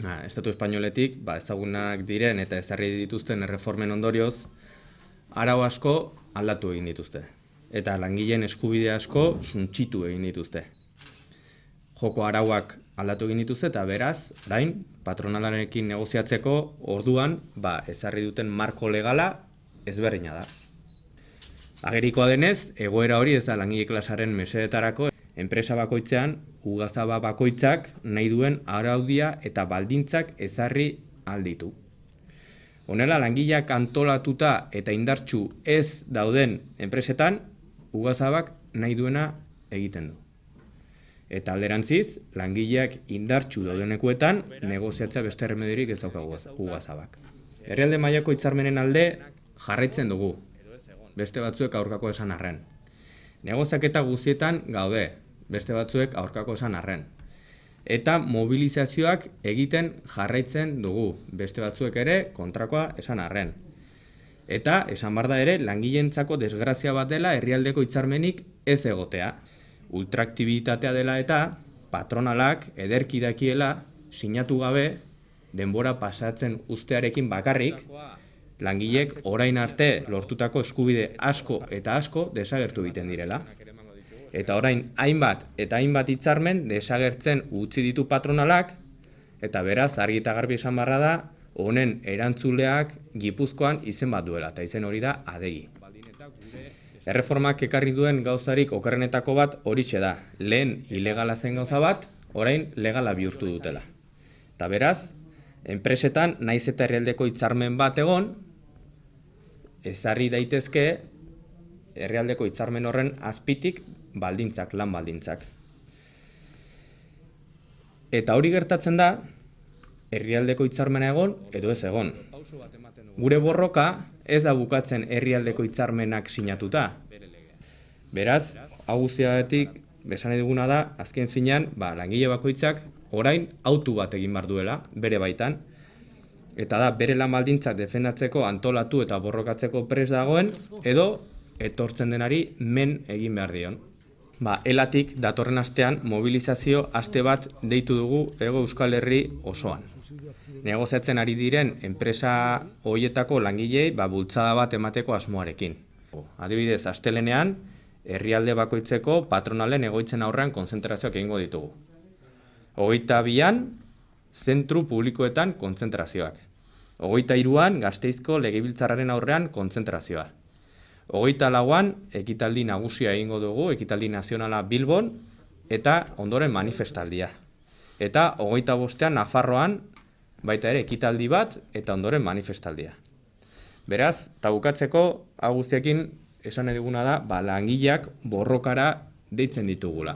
Na, estatu espainoletik, ba, ezagunak diren eta ezarri dituzten erreformen ondorioz, arau asko aldatu egin dituzte. Eta langileen eskubide asko suntxitu egin dituzte. Joko arauak aldatu egin dituzte eta beraz, dain, patronalarekin negoziatzeko orduan, ba, ezarri duten marko legala ezberdina da. Agerikoa denez, egoera hori ez da langile klasaren mesedetarako enpresa bakoitzean ugazaba bakoitzak nahi duen araudia eta baldintzak ezarri alditu. Honela langileak antolatuta eta indartsu ez dauden enpresetan ugazabak nahi duena egiten du. Eta alderantziz, langileak indartsu daudenekuetan negoziatzea beste remedirik ez daukagu ugazabak. Herrialde mailako hitzarmenen alde jarraitzen dugu, beste batzuek aurkako esan arren. eta guzietan gaude, beste batzuek aurkako esan arren. Eta mobilizazioak egiten jarraitzen dugu, beste batzuek ere kontrakoa esan arren. Eta esan barda ere langileentzako desgrazia bat dela herrialdeko hitzarmenik ez egotea. Ultraktibitatea dela eta patronalak ederkidakiela sinatu gabe denbora pasatzen uztearekin bakarrik langilek orain arte lortutako eskubide asko eta asko desagertu biten direla. Eta orain hainbat eta hainbat hitzarmen desagertzen utzi ditu patronalak eta beraz argi eta garbi esan barra da honen erantzuleak Gipuzkoan izen bat duela eta izen hori da adegi. Erreformak ekarri duen gauzarik okerrenetako bat horixe da. Lehen ilegala zen gauza bat, orain legala bihurtu dutela. Eta beraz, enpresetan naiz eta herrialdeko hitzarmen bat egon, ezarri daitezke herrialdeko hitzarmen horren azpitik baldintzak, lan baldintzak. Eta hori gertatzen da, herrialdeko itzarmena egon edo ez egon. Gure borroka ez da bukatzen herrialdeko itzarmenak sinatuta. Beraz, aguziagatik, besan diguna da, azken zinean, ba, langile bakoitzak orain autu bat egin bar duela, bere baitan. Eta da, bere lan baldintzak defendatzeko antolatu eta borrokatzeko pres dagoen, edo etortzen denari men egin behar dion ba, elatik datorren astean mobilizazio aste bat deitu dugu ego euskal herri osoan. Negoziatzen ari diren enpresa hoietako langilei ba, bultzada bat emateko asmoarekin. Adibidez, astelenean, herrialde bakoitzeko patronalen egoitzen aurrean konzentrazioak egingo ditugu. Ogeita bian, zentru publikoetan konzentrazioak. Ogeita iruan, gazteizko legibiltzararen aurrean konzentrazioak. Hogeita lauan, ekitaldi nagusia egingo dugu, ekitaldi nazionala Bilbon, eta ondoren manifestaldia. Eta hogeita bostean, Nafarroan, baita ere, ekitaldi bat, eta ondoren manifestaldia. Beraz, tabukatzeko, aguztiakin, esan eduguna da, ba, langileak borrokara deitzen ditugula.